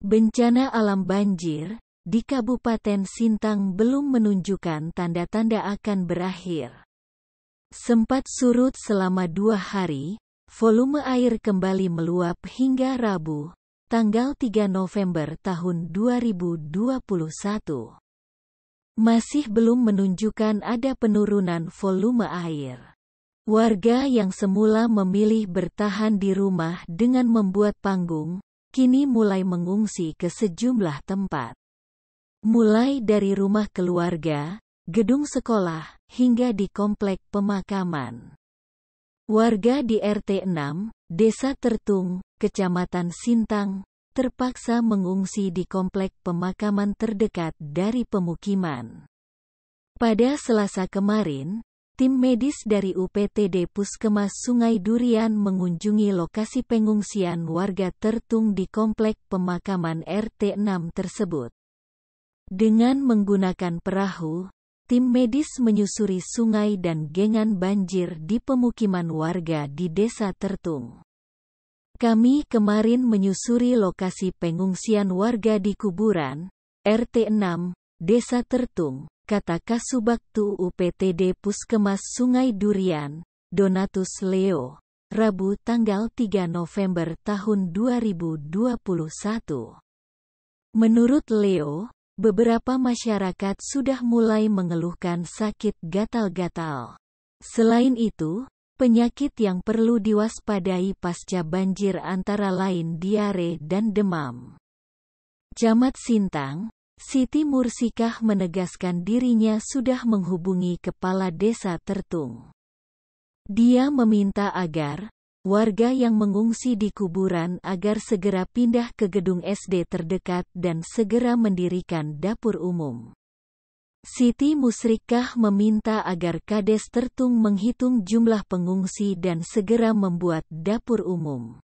Bencana alam banjir di Kabupaten Sintang belum menunjukkan tanda-tanda akan berakhir. Sempat surut selama dua hari, volume air kembali meluap hingga Rabu, tanggal 3 November tahun 2021. Masih belum menunjukkan ada penurunan volume air. Warga yang semula memilih bertahan di rumah dengan membuat panggung, kini mulai mengungsi ke sejumlah tempat. Mulai dari rumah keluarga, gedung sekolah, hingga di komplek pemakaman. Warga di RT 6, Desa Tertung, Kecamatan Sintang, terpaksa mengungsi di komplek pemakaman terdekat dari pemukiman. Pada Selasa kemarin, Tim medis dari UPTD Puskemas Sungai Durian mengunjungi lokasi pengungsian warga tertung di komplek pemakaman RT6 tersebut. Dengan menggunakan perahu, tim medis menyusuri sungai dan gengan banjir di pemukiman warga di desa tertung. Kami kemarin menyusuri lokasi pengungsian warga di kuburan, RT6, Desa Tertung, kata Kasubaktu UPTD Puskemas Sungai Durian, Donatus Leo, Rabu tanggal 3 November tahun 2021. Menurut Leo, beberapa masyarakat sudah mulai mengeluhkan sakit gatal-gatal. Selain itu, penyakit yang perlu diwaspadai pasca banjir antara lain diare dan demam. Camat Sintang, Siti Mursikah menegaskan dirinya sudah menghubungi kepala desa Tertung. Dia meminta agar warga yang mengungsi di kuburan agar segera pindah ke gedung SD terdekat dan segera mendirikan dapur umum. Siti Musrikah meminta agar Kades Tertung menghitung jumlah pengungsi dan segera membuat dapur umum.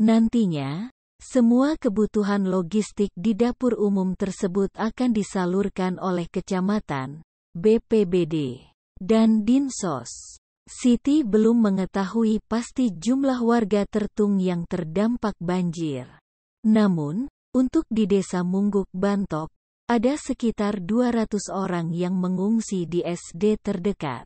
Nantinya, semua kebutuhan logistik di dapur umum tersebut akan disalurkan oleh kecamatan, BPBD, dan Dinsos. Siti belum mengetahui pasti jumlah warga tertung yang terdampak banjir. Namun, untuk di desa Mungguk Bantok, ada sekitar 200 orang yang mengungsi di SD terdekat.